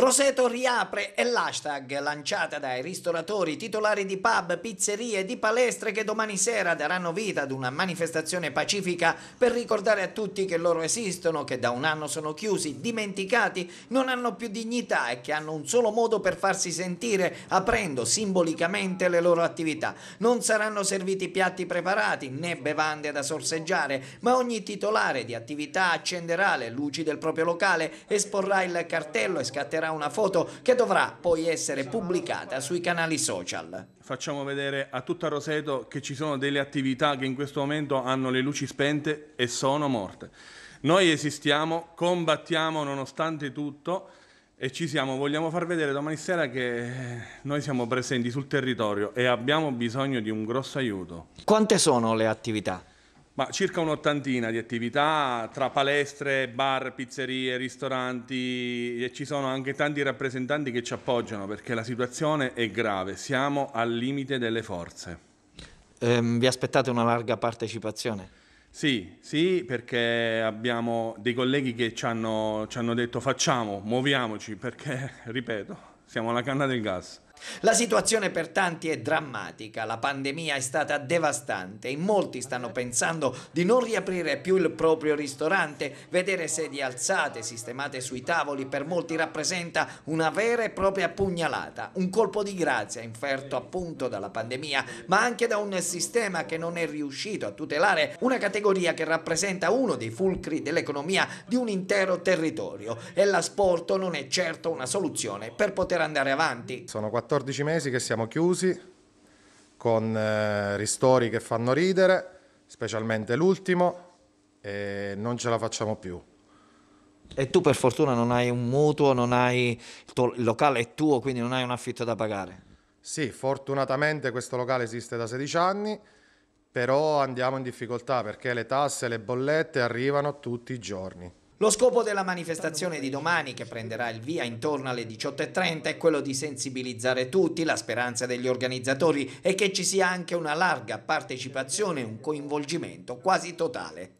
Roseto riapre è l'hashtag lanciata dai ristoratori, titolari di pub, pizzerie e di palestre che domani sera daranno vita ad una manifestazione pacifica per ricordare a tutti che loro esistono, che da un anno sono chiusi, dimenticati, non hanno più dignità e che hanno un solo modo per farsi sentire aprendo simbolicamente le loro attività. Non saranno serviti piatti preparati né bevande da sorseggiare, ma ogni titolare di attività accenderà le luci del proprio locale, esporrà il cartello e scatterà una foto che dovrà poi essere pubblicata sui canali social. Facciamo vedere a tutta Roseto che ci sono delle attività che in questo momento hanno le luci spente e sono morte. Noi esistiamo, combattiamo nonostante tutto e ci siamo, vogliamo far vedere domani sera che eh, noi siamo presenti sul territorio e abbiamo bisogno di un grosso aiuto. Quante sono le attività? ma circa un'ottantina di attività tra palestre, bar, pizzerie, ristoranti e ci sono anche tanti rappresentanti che ci appoggiano perché la situazione è grave, siamo al limite delle forze. Eh, vi aspettate una larga partecipazione? Sì, sì, perché abbiamo dei colleghi che ci hanno, ci hanno detto facciamo, muoviamoci, perché, ripeto, siamo alla canna del gas. La situazione per tanti è drammatica, la pandemia è stata devastante, in molti stanno pensando di non riaprire più il proprio ristorante, vedere sedie alzate sistemate sui tavoli per molti rappresenta una vera e propria pugnalata, un colpo di grazia inferto appunto dalla pandemia, ma anche da un sistema che non è riuscito a tutelare una categoria che rappresenta uno dei fulcri dell'economia di un intero territorio e l'asporto non è certo una soluzione per poter andare avanti. Sono 14 mesi che siamo chiusi con eh, ristori che fanno ridere, specialmente l'ultimo, e non ce la facciamo più. E tu per fortuna non hai un mutuo, non hai il, tuo, il locale è tuo, quindi non hai un affitto da pagare. Sì, fortunatamente questo locale esiste da 16 anni, però andiamo in difficoltà perché le tasse, le bollette arrivano tutti i giorni. Lo scopo della manifestazione di domani, che prenderà il via intorno alle 18.30, è quello di sensibilizzare tutti. La speranza degli organizzatori è che ci sia anche una larga partecipazione e un coinvolgimento quasi totale.